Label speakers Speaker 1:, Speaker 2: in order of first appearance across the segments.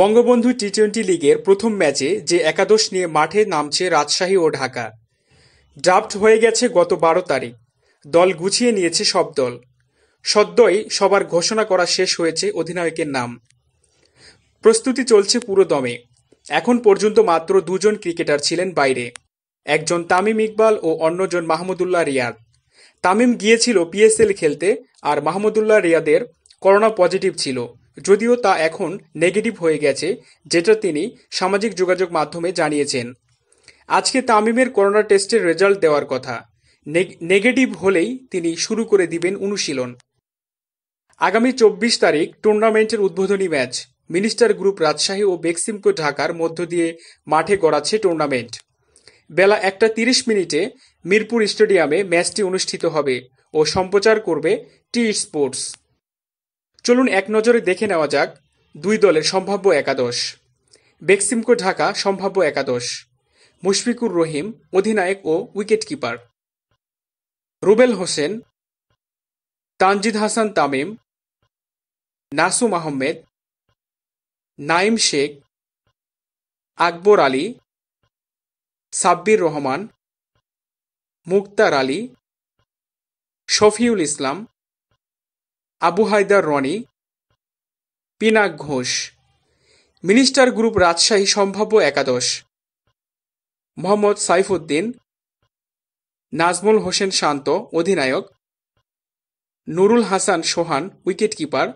Speaker 1: Bangabandhu T twenty লিগের প্রথম ম্যাচে যে একাদশ নিয়ে মাঠে নামছে রাজশাহী ও ঢাকা ড্রাফট হয়ে গেছে গত বারো তারিখ দল গুছিয়ে নিয়েছে সব দল সদ্যই সবার ঘোষণা করা শেষ হয়েছে অধিনায়কের নাম প্রস্তুতি চলছে পুরো দমে এখন পর্যন্ত মাত্র দুজন ক্রিকেটার ছিলেন বাইরে একজন তামিম ইকবাল ও অন্যজন মাহমুদুল্লাহ রিয়াদ তামিম গিয়েছিল পিএসএল খেলতে আর মাহমুদুল্লাহ রিয়াদের করোনা পজিটিভ ছিল যদিও তা এখন নেগেটিভ হয়ে গেছে যেটা তিনি সামাজিক যোগাযোগ মাধ্যমে জানিয়েছেন আজকে তামিমের করোনা টেস্টের রেজাল্ট দেওয়ার কথা নেগেটিভ হলেই তিনি শুরু করে দিবেন অনুশীলন আগামী চব্বিশ তারিখ টুর্নামেন্টের উদ্বোধনী ম্যাচ মিনিস্টার গ্রুপ রাজশাহী ও বেক্সিমকো ঢাকার মধ্য দিয়ে মাঠে গড়াচ্ছে টুর্নামেন্ট বেলা একটা তিরিশ মিনিটে মিরপুর স্টেডিয়ামে ম্যাচটি অনুষ্ঠিত হবে ও সম্প্রচার করবে টি স্পোর্টস চলুন এক নজরে দেখে নেওয়া যাক দুই দলের সম্ভাব্য একাদশ বেক্সিমকো ঢাকা সম্ভাব্য একাদশ মুশফিকুর রহিম অধিনায়ক ও wicketkeeper Rubel Hossain Tanzid Hasan Tamim Nasum Ahmed Naim Sheikh Akbar Ali Sabbir Rahman Mukhtar Ali Shafiul Islam Abu Hider Rony Pinak Ghosh minister group Rajshahi সম্ভাব্য একাদশ মোহাম্মদ সাইফুদ্দিন নাজমুল হোসেন শান্ত অধিনায়ক নুরুল হাসান সোহান উইকেটকিপার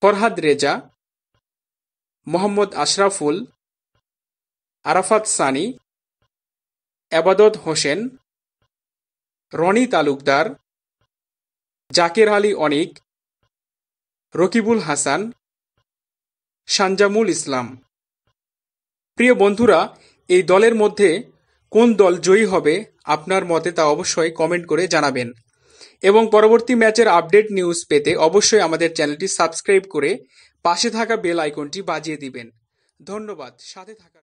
Speaker 1: ফরহাদ রেজা মোহাম্মদ আশরাফুল আরাফাত সানি আবাদত হোসেন রনি তালুকদার জাকের আলী অনিক রকিবুল হাসান সানজামুল ইসলাম প্রিয় বন্ধুরা এই দলের মধ্যে কোন দল জয়ী হবে আপনার মতে তা অবশ্যই কমেন্ট করে জানাবেন এবং পরবর্তী ম্যাচের আপডেট নিউজ পেতে অবশ্যই আমাদের চ্যানেলটি সাবস্ক্রাইব করে পাশে থাকা বেল আইকনটি বাজিয়ে দিবেন ধন্যবাদ সাথে থাকা